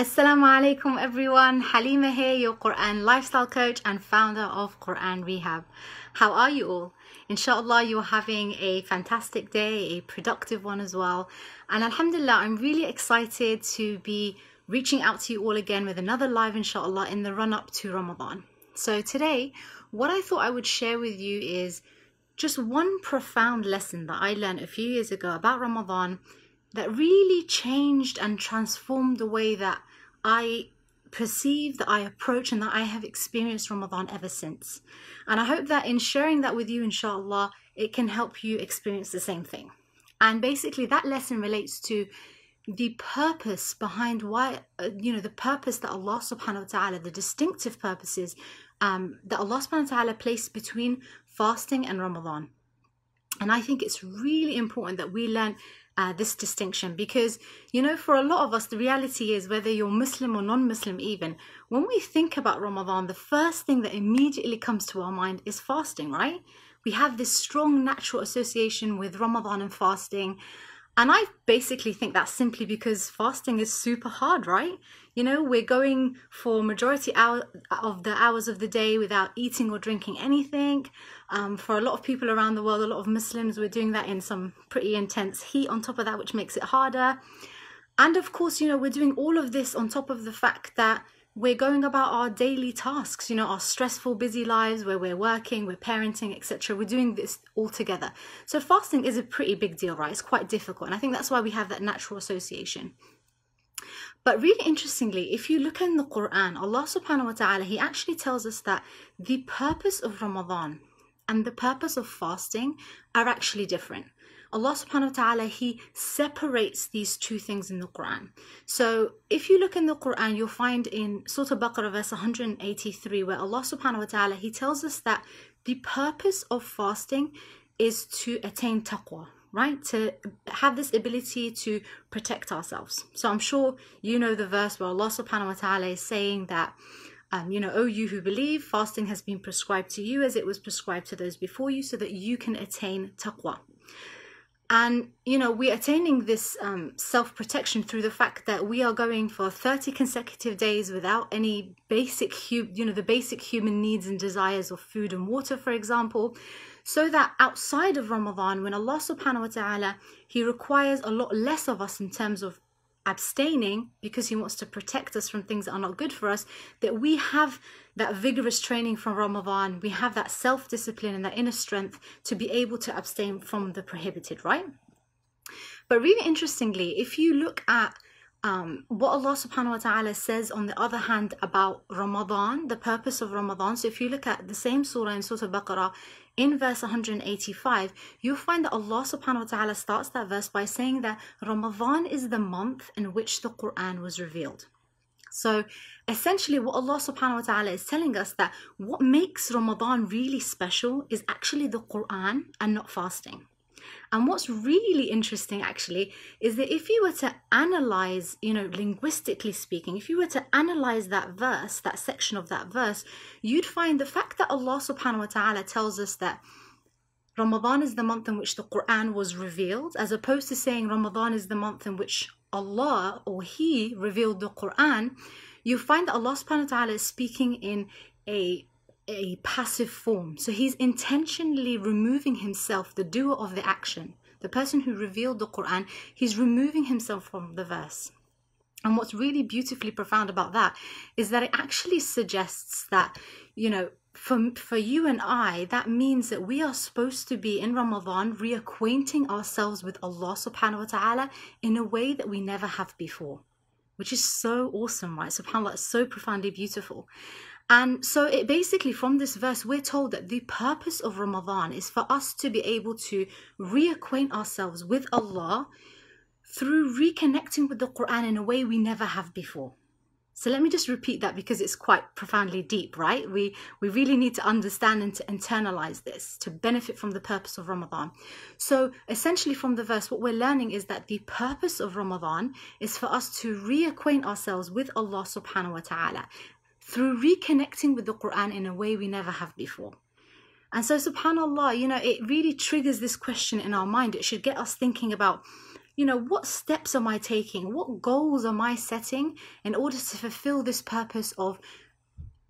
Assalamu alaikum everyone, Halima here, your Quran lifestyle coach and founder of Quran Rehab. How are you all? Inshallah, you're having a fantastic day, a productive one as well. And Alhamdulillah, I'm really excited to be reaching out to you all again with another live, inshallah, in the run up to Ramadan. So, today, what I thought I would share with you is just one profound lesson that I learned a few years ago about Ramadan that really changed and transformed the way that I perceive, that I approach, and that I have experienced Ramadan ever since. And I hope that in sharing that with you, inshallah, it can help you experience the same thing. And basically, that lesson relates to the purpose behind why, uh, you know, the purpose that Allah subhanahu wa ta'ala, the distinctive purposes um, that Allah subhanahu wa ta'ala placed between fasting and Ramadan. And I think it's really important that we learn uh, this distinction because, you know, for a lot of us, the reality is whether you're Muslim or non Muslim, even when we think about Ramadan, the first thing that immediately comes to our mind is fasting, right? We have this strong natural association with Ramadan and fasting. And I basically think that's simply because fasting is super hard, right? You know, we're going for majority hour of the hours of the day without eating or drinking anything. Um, for a lot of people around the world, a lot of Muslims, we're doing that in some pretty intense heat on top of that, which makes it harder. And of course, you know, we're doing all of this on top of the fact that we're going about our daily tasks, you know, our stressful, busy lives where we're working, we're parenting, etc. We're doing this all together. So fasting is a pretty big deal, right? It's quite difficult. And I think that's why we have that natural association. But really interestingly, if you look in the Quran, Allah subhanahu wa ta'ala, He actually tells us that the purpose of Ramadan and the purpose of fasting are actually different. Allah subhanahu wa ta'ala, He separates these two things in the Quran. So if you look in the Quran, you'll find in Surah Baqarah verse 183 where Allah subhanahu wa ta'ala, He tells us that the purpose of fasting is to attain taqwa, right? To have this ability to protect ourselves. So I'm sure you know the verse where Allah subhanahu wa ta'ala is saying that, um, you know, O you who believe, fasting has been prescribed to you as it was prescribed to those before you so that you can attain taqwa. And, you know, we're attaining this um, self protection through the fact that we are going for 30 consecutive days without any basic, hu- you know, the basic human needs and desires of food and water, for example. So that outside of Ramadan, when Allah subhanahu wa ta'ala, He requires a lot less of us in terms of abstaining because he wants to protect us from things that are not good for us that we have that vigorous training from ramadan we have that self-discipline and that inner strength to be able to abstain from the prohibited right but really interestingly if you look at um, what Allah subhanahu wa ta'ala says on the other hand about Ramadan, the purpose of Ramadan. So if you look at the same surah in Surah Baqarah, in verse 185, you find that Allah subhanahu wa ta'ala starts that verse by saying that Ramadan is the month in which the Quran was revealed. So essentially what Allah subhanahu wa ta'ala is telling us that what makes Ramadan really special is actually the Quran and not fasting. And what's really interesting actually is that if you were to analyze, you know, linguistically speaking, if you were to analyze that verse, that section of that verse, you'd find the fact that Allah subhanahu wa ta'ala tells us that Ramadan is the month in which the Quran was revealed, as opposed to saying Ramadan is the month in which Allah or He revealed the Quran, you find that Allah subhanahu wa ta'ala is speaking in a a passive form. So he's intentionally removing himself, the doer of the action, the person who revealed the Quran, he's removing himself from the verse. And what's really beautifully profound about that is that it actually suggests that, you know, for, for you and I, that means that we are supposed to be in Ramadan reacquainting ourselves with Allah subhanahu wa ta'ala in a way that we never have before which is so awesome, right? SubhanAllah, it's so profoundly beautiful. And so it basically from this verse we're told that the purpose of Ramadan is for us to be able to reacquaint ourselves with Allah through reconnecting with the Quran in a way we never have before. So let me just repeat that because it's quite profoundly deep, right? We we really need to understand and to internalize this to benefit from the purpose of Ramadan. So essentially from the verse what we're learning is that the purpose of Ramadan is for us to reacquaint ourselves with Allah subhanahu wa ta'ala through reconnecting with the Quran in a way we never have before. And so subhanallah, you know, it really triggers this question in our mind. It should get us thinking about you know, what steps am I taking? What goals am I setting in order to fulfill this purpose of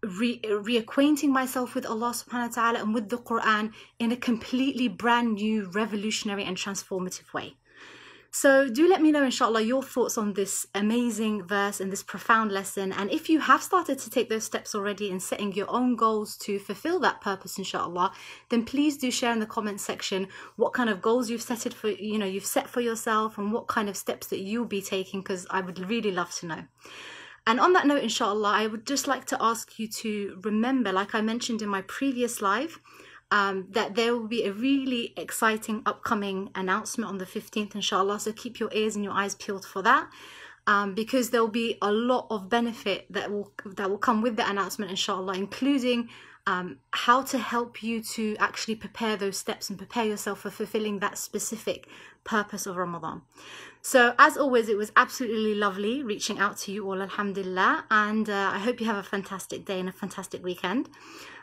re- reacquainting myself with Allah subhanahu wa ta'ala and with the Quran in a completely brand new, revolutionary, and transformative way? So do let me know, inshallah, your thoughts on this amazing verse and this profound lesson. And if you have started to take those steps already in setting your own goals to fulfill that purpose, inshallah, then please do share in the comment section what kind of goals you've set it for, you know, you've set for yourself and what kind of steps that you'll be taking, because I would really love to know. And on that note, inshallah, I would just like to ask you to remember, like I mentioned in my previous live, um, that there will be a really exciting upcoming announcement on the 15th, inshallah. So keep your ears and your eyes peeled for that. Um, because there will be a lot of benefit that will that will come with the announcement, inshallah, including um, how to help you to actually prepare those steps and prepare yourself for fulfilling that specific purpose of Ramadan. So, as always, it was absolutely lovely reaching out to you all, alhamdulillah, and uh, I hope you have a fantastic day and a fantastic weekend.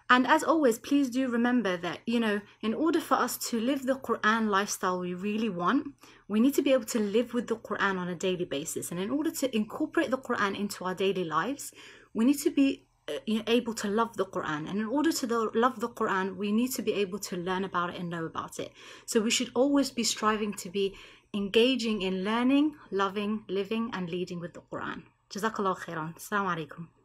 And as always, please do remember that, you know, in order for us to live the Quran lifestyle we really want, we need to be able to live with the Quran on a daily basis. And in order to incorporate the Quran into our daily lives, we need to be uh, able to love the Quran. And in order to love the Quran, we need to be able to learn about it and know about it. So we should always be striving to be engaging in learning, loving, living, and leading with the Quran. Jazakallah khairan. Assalamu alaikum.